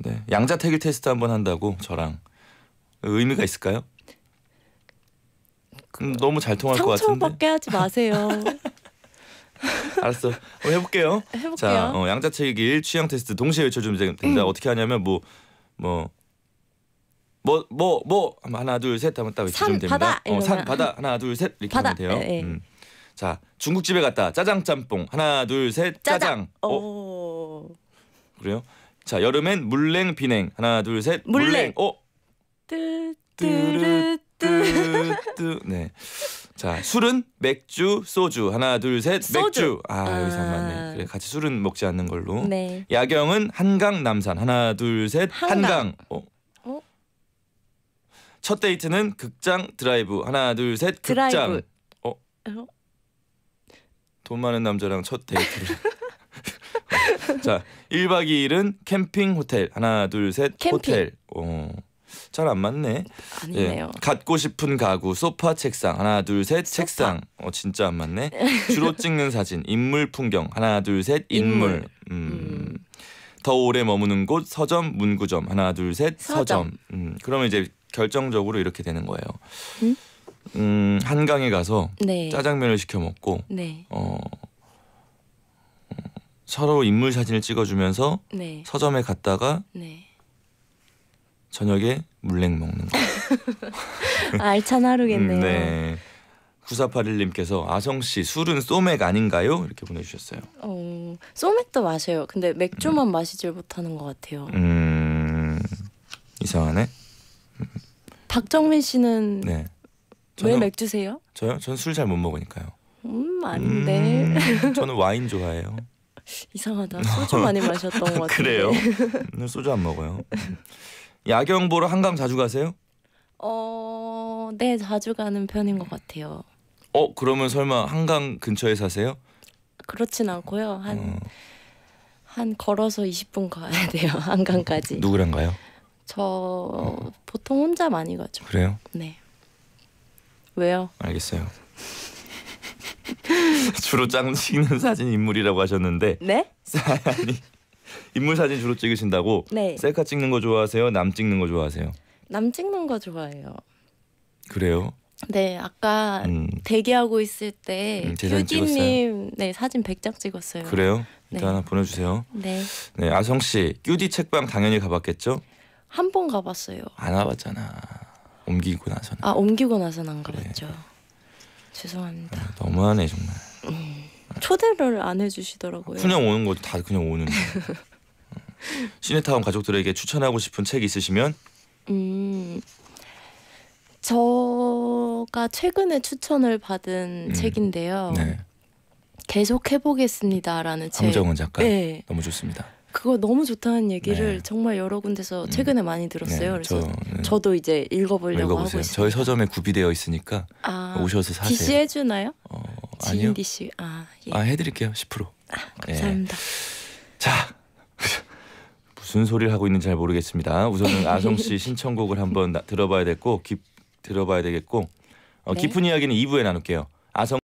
네, 양자태일 테스트 한번 한다고 저랑 의미가 있을까요? 음, 그 너무 잘 통할 것 같은데. 상처받게 하지 마세요. 알았어. 해볼게요. 해볼게요. 자, 어, 양자택일 취향 테스트 동시에 외쳐주면 됩니다. 음. 어떻게 하냐면 뭐 뭐뭐 뭐뭐 뭐, 뭐, 하나 둘셋 하면 딱외쳐면 됩니다. 바다, 어, 산 바다 하나 둘셋 이렇게 바다, 하면 돼요. 에, 네, 에. 네. 음. 자 중국집에 갔다 짜장 짬뽕 하나 둘 셋 짜장. 짜장. 어? 오. 그래요? 자 여름엔 물냉 비냉 하나 둘셋 물냉. 물냉. 어. 네. 자 술은 맥주 소주 하나 둘셋 맥주. 아, 아 여기서 안 맞네. 그래 같이 술은 먹지 않는 걸로. 네. 야경은 한강 남산 하나 둘셋 한강. 한강. 어. 어? 첫 데이트는 극장 드라이브 하나 둘셋 극장. 드라이브. 어? 어? 돈 많은 남자랑 첫 데이트를. 자, 1박 2일은 캠핑 호텔. 하나, 둘, 셋. 캠핑. 호텔. 어. 잘 안 맞네. 아니네요. 예, 갖고 싶은 가구, 소파, 책상. 하나, 둘, 셋. 소파. 책상. 어, 진짜 안 맞네. 주로 찍는 사진, 인물 풍경. 하나, 둘, 셋. 인물. 인물. 음. 음. 더 오래 머무는 곳, 서점, 문구점. 하나, 둘, 셋. 서점. 서점. 음. 그러면 이제 결정적으로 이렇게 되는 거예요. 음? 음, 한강에 가서 네. 짜장면을 시켜 먹고 네. 어, 서로 인물 사진을 찍어주면서 네. 서점에 갔다가 네. 저녁에 물냉 먹는 거. 알찬 하루겠네요. 음, 네. 9481님께서 아성 씨 술은 소맥 아닌가요? 이렇게 보내주셨어요. 어, 소맥도 마셔요. 근데 맥주만 음. 마시질 못하는 것 같아요. 음 이상하네. 박정민 씨는 네. 왜 맥주세요? 저요? 전 술 잘 못 먹으니까요. 음 아닌데. 음, 저는 와인 좋아해요. 이상하다. 소주 많이 마셨던 것 같아요. 그래요? 소주 안 먹어요. 음. 야경 보러 한강 자주 가세요? 어, 네 자주 가는 편인 것 같아요. 어, 그러면 설마 한강 근처에 사세요? 그렇진 않고요. 한, 어. 걸어서 20분 가야 돼요. 한강까지. 누구랑 가요? 저 어. 보통 혼자 많이 가죠. 그래요? 네. 왜요? 알겠어요. 주로 짱 찍는 사진 인물이라고 하셨는데 네? 아니 인물 사진 주로 찍으신다고 네. 셀카 찍는 거 좋아하세요? 남 찍는 거 좋아하세요? 남 찍는 거 좋아해요. 그래요? 네, 아까 음. 대기하고 있을 때 음, 디님네 사진 100장 찍었어요. 그래요? 네. 일단 네. 하나 보내주세요. 네. 네, 아성 씨 큐디 책방 당연히 가봤겠죠? 한 번 가봤어요. 안 가봤잖아. 옮기고 나서는. 아 옮기고 나서는 안 가봤죠. 그래. 죄송합니다. 아, 너무하네 정말. 네. 초대를 안 해주시더라고요. 그냥 오는 거죠. 다 그냥 오는. 시네타운 가족들에게 추천하고 싶은 책 있으시면? 음, 저가 최근에 추천을 받은 음, 책인데요. 네. 계속 해보겠습니다라는 책. 함정은 작가. 네. 너무 좋습니다. 그거 너무 좋다는 얘기를 네. 정말 여러 군데서 음. 최근에 음. 많이 들었어요. 네, 그래서 저, 네. 도 이제 읽어보려고 읽어보세요. 하고 있어요. 저희 서점에 구비되어 있으니까 아, 오셔서 사세요. 디시 해주나요? 아니 디씨 아, 예. 아 해드릴게요 10%. 아, 감사합니다. 예. 자 무슨 소리를 하고 있는지 잘 모르겠습니다. 우선은 아성 씨 신청곡을 한번 들어봐야 됐고 깊 들어봐야 되겠고 어, 네. 깊은 네. 이야기는 2부에 나눌게요. 아성